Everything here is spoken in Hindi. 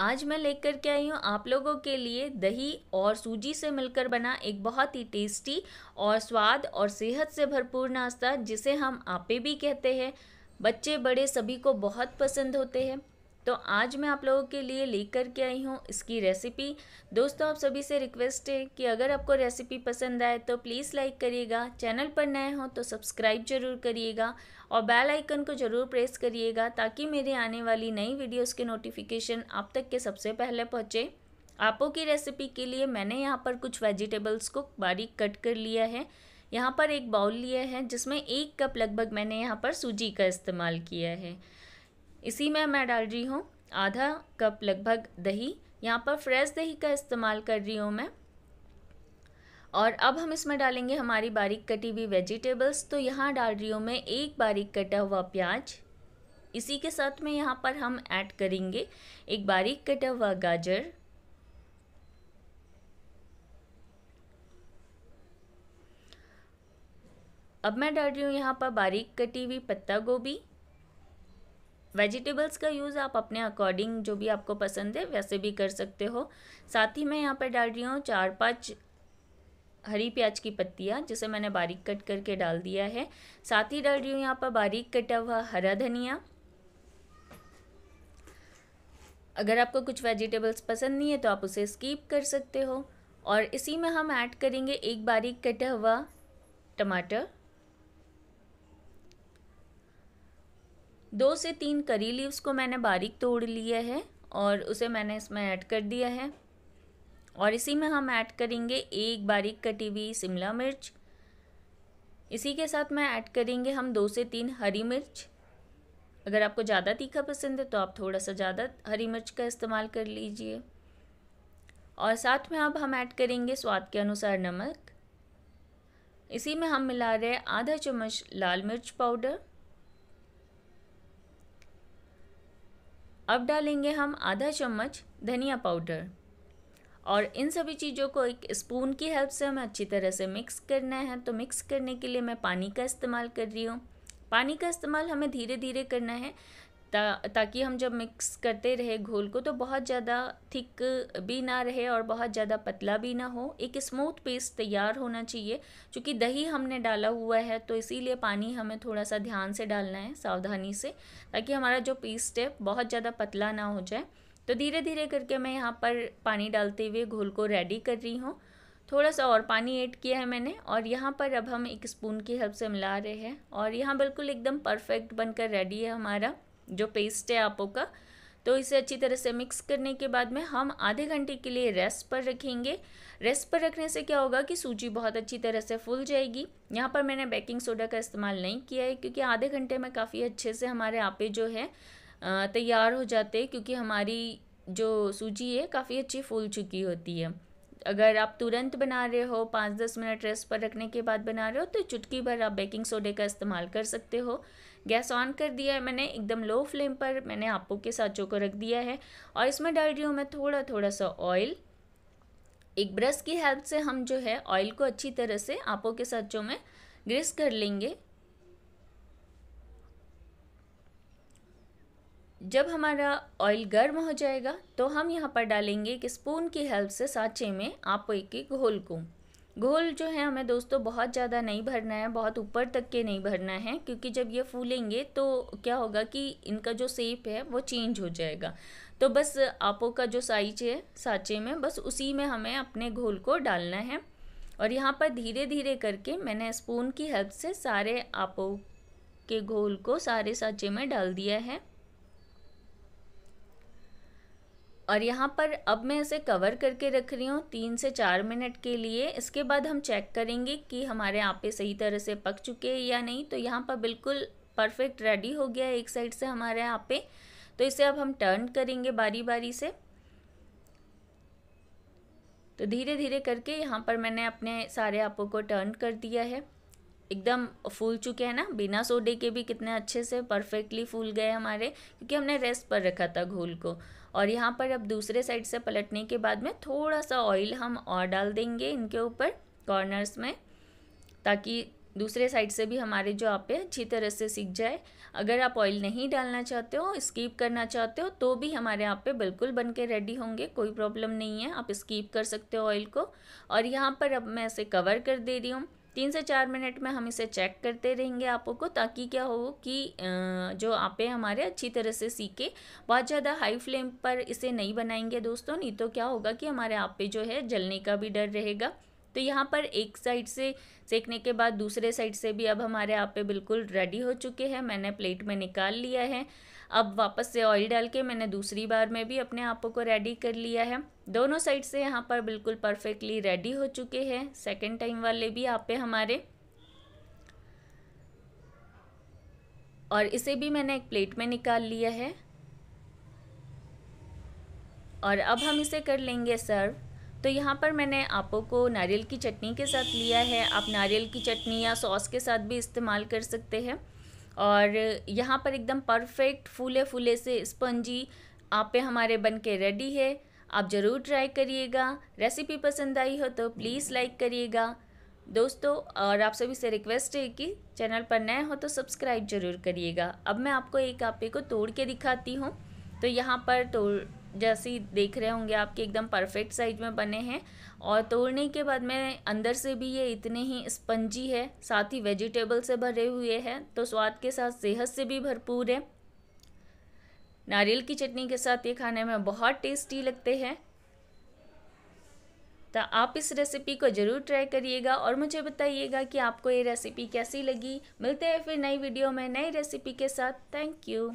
आज मैं लेकर के आई हूँ आप लोगों के लिए दही और सूजी से मिलकर बना एक बहुत ही टेस्टी और स्वाद और सेहत से भरपूर नाश्ता जिसे हम आपे भी कहते हैं बच्चे बड़े सभी को बहुत पसंद होते हैं तो आज मैं आप लोगों के लिए लेकर के आई हूँ इसकी रेसिपी दोस्तों आप सभी से रिक्वेस्ट है कि अगर आपको रेसिपी पसंद आए तो प्लीज़ लाइक करिएगा चैनल पर नए हों तो सब्सक्राइब जरूर करिएगा और बेल आइकन को ज़रूर प्रेस करिएगा ताकि मेरे आने वाली नई वीडियोस के नोटिफिकेशन आप तक के सबसे पहले पहुँचे आपो की रेसिपी के लिए मैंने यहाँ पर कुछ वेजिटेबल्स को बारीक कट कर लिया है यहाँ पर एक बाउल लिया है जिसमें एक कप लगभग मैंने यहाँ पर सूजी का इस्तेमाल किया है इसी में मैं डाल रही हूँ आधा कप लगभग दही यहाँ पर फ्रेश दही का इस्तेमाल कर रही हूँ मैं और अब हम इसमें डालेंगे हमारी बारीक कटी हुई वेजिटेबल्स तो यहाँ डाल रही हूँ मैं एक बारीक कटा हुआ प्याज इसी के साथ में यहाँ पर हम ऐड करेंगे एक बारीक कटा हुआ गाजर अब मैं डाल रही हूँ यहाँ पर बारीक कटी हुई पत्ता गोभी वेजिटेबल्स का यूज़ आप अपने अकॉर्डिंग जो भी आपको पसंद है वैसे भी कर सकते हो साथ ही मैं यहाँ पर डाल रही हूँ चार पाँच हरी प्याज की पत्तियाँ जिसे मैंने बारीक कट करके डाल दिया है साथ ही डाल रही हूँ यहाँ पर बारीक कटा हुआ हरा धनिया अगर आपको कुछ वेजिटेबल्स पसंद नहीं है तो आप उसे स्कीप कर सकते हो और इसी में हम ऐड करेंगे एक बारीक कटा हुआ टमाटर दो से तीन करी लीव्स को मैंने बारीक तोड़ लिया है और उसे मैंने इसमें ऐड कर दिया है और इसी में हम ऐड करेंगे एक बारीक कटी हुई शिमला मिर्च इसी के साथ में ऐड करेंगे हम दो से तीन हरी मिर्च अगर आपको ज़्यादा तीखा पसंद है तो आप थोड़ा सा ज़्यादा हरी मिर्च का इस्तेमाल कर लीजिए और साथ में अब हम ऐड करेंगे स्वाद के अनुसार नमक इसी में हम मिला रहे हैं आधा चम्मच लाल मिर्च पाउडर अब डालेंगे हम आधा चम्मच धनिया पाउडर और इन सभी चीज़ों को एक स्पून की हेल्प से हमें अच्छी तरह से मिक्स करना है तो मिक्स करने के लिए मैं पानी का इस्तेमाल कर रही हूँ पानी का इस्तेमाल हमें धीरे धीरे करना है ता, ताकि हम जब मिक्स करते रहे घोल को तो बहुत ज़्यादा थिक भी ना रहे और बहुत ज़्यादा पतला भी ना हो एक स्मूथ पेस्ट तैयार होना चाहिए क्योंकि दही हमने डाला हुआ है तो इसीलिए पानी हमें थोड़ा सा ध्यान से डालना है सावधानी से ताकि हमारा जो पेस्ट है बहुत ज़्यादा पतला ना हो जाए तो धीरे धीरे करके मैं यहाँ पर पानी डालते हुए घोल को रेडी कर रही हूँ थोड़ा सा और पानी ऐड किया है मैंने और यहाँ पर अब हम एक स्पून की हेल्प से मिला रहे हैं और यहाँ बिल्कुल एकदम परफेक्ट बनकर रेडी है हमारा जो पेस्ट है आपों का तो इसे अच्छी तरह से मिक्स करने के बाद में हम आधे घंटे के लिए रेस्ट पर रखेंगे रेस्ट पर रखने से क्या होगा कि सूजी बहुत अच्छी तरह से फूल जाएगी यहाँ पर मैंने बेकिंग सोडा का इस्तेमाल नहीं किया है क्योंकि आधे घंटे में काफ़ी अच्छे से हमारे आपे जो है तैयार हो जाते हैं क्योंकि हमारी जो सूजी है काफ़ी अच्छी फूल चुकी होती है अगर आप तुरंत बना रहे हो पाँच दस मिनट रेस्ट पर रखने के बाद बना रहे हो तो चुटकी भर आप बेकिंग सोडे का इस्तेमाल कर सकते हो गैस ऑन कर दिया है मैंने एकदम लो फ्लेम पर मैंने आपों के साँचों को रख दिया है और इसमें डाल रही हूँ मैं थोड़ा थोड़ा सा ऑयल एक ब्रश की हेल्प से हम जो है ऑयल को अच्छी तरह से आपों के साँचों में ग्रिस कर लेंगे जब हमारा ऑयल गर्म हो जाएगा तो हम यहाँ पर डालेंगे एक स्पून की हेल्प से सांचे में आपको एक एक घोल को घोल जो है हमें दोस्तों बहुत ज़्यादा नहीं भरना है बहुत ऊपर तक के नहीं भरना है क्योंकि जब ये फूलेंगे तो क्या होगा कि इनका जो सेप है वो चेंज हो जाएगा तो बस आपो का जो साइज है सांचे में बस उसी में हमें अपने घोल को डालना है और यहाँ पर धीरे धीरे करके मैंने स्पून की हेल्प से सारे आपो के घोल को सारे सांचे में डाल दिया है और यहाँ पर अब मैं इसे कवर करके रख रही हूँ तीन से चार मिनट के लिए इसके बाद हम चेक करेंगे कि हमारे आँपे सही तरह से पक चुके हैं या नहीं तो यहाँ पर बिल्कुल परफेक्ट रेडी हो गया एक साइड से हमारे आँपे तो इसे अब हम टर्न करेंगे बारी बारी से तो धीरे धीरे करके यहाँ पर मैंने अपने सारे आपों को टर्न कर दिया है एकदम फूल चुके हैं ना बिना सोडे के भी कितने अच्छे से परफेक्टली फूल गए हमारे क्योंकि हमने रेस्ट पर रखा था घोल को और यहाँ पर अब दूसरे साइड से पलटने के बाद में थोड़ा सा ऑयल हम और डाल देंगे इनके ऊपर कॉर्नर्स में ताकि दूसरे साइड से भी हमारे जो आप अच्छी तरह से सीख जाए अगर आप ऑयल नहीं डालना चाहते हो स्कीप करना चाहते हो तो भी हमारे यहाँ पे बिल्कुल बन के रेडी होंगे कोई प्रॉब्लम नहीं है आप स्कीप कर सकते हो ऑयल को और यहाँ पर अब मैं इसे कवर कर दे रही हूँ तीन से चार मिनट में हम इसे चेक करते रहेंगे आपको को ताकि क्या हो कि जो आपे हमारे अच्छी तरह से सीखे बहुत ज़्यादा हाई फ्लेम पर इसे नहीं बनाएंगे दोस्तों नहीं तो क्या होगा कि हमारे आपे जो है जलने का भी डर रहेगा तो यहाँ पर एक साइड से सेकने के बाद दूसरे साइड से भी अब हमारे आप पे बिल्कुल रेडी हो चुके हैं मैंने प्लेट में निकाल लिया है अब वापस से ऑयल डाल के मैंने दूसरी बार में भी अपने आपों को रेडी कर लिया है दोनों साइड से यहाँ पर बिल्कुल परफेक्टली रेडी हो चुके हैं सेकेंड टाइम वाले भी यहाँ पे हमारे और इसे भी मैंने एक प्लेट में निकाल लिया है और अब हम इसे कर लेंगे सर्व तो यहाँ पर मैंने आपों को नारियल की चटनी के साथ लिया है आप नारियल की चटनी या सॉस के साथ भी इस्तेमाल कर सकते हैं और यहाँ पर एकदम परफेक्ट फूले फूले से स्पंजी आपे हमारे बन के रेडी है आप ज़रूर ट्राई करिएगा रेसिपी पसंद आई हो तो प्लीज़ लाइक करिएगा दोस्तों और आप सभी से रिक्वेस्ट है कि चैनल पर नए हो तो सब्सक्राइब जरूर करिएगा अब मैं आपको एक आपे को तोड़ के दिखाती हूँ तो यहाँ पर तोड़ जैसे देख रहे होंगे आपके एकदम परफेक्ट साइज में बने हैं और तोड़ने के बाद में अंदर से भी ये इतने ही स्पंजी है साथ ही वेजिटेबल से भरे हुए हैं तो स्वाद के साथ सेहत से भी भरपूर है नारियल की चटनी के साथ ये खाने में बहुत टेस्टी लगते हैं तो आप इस रेसिपी को ज़रूर ट्राई करिएगा और मुझे बताइएगा कि आपको ये रेसिपी कैसी लगी मिलते हैं फिर नई वीडियो में नई रेसिपी के साथ थैंक यू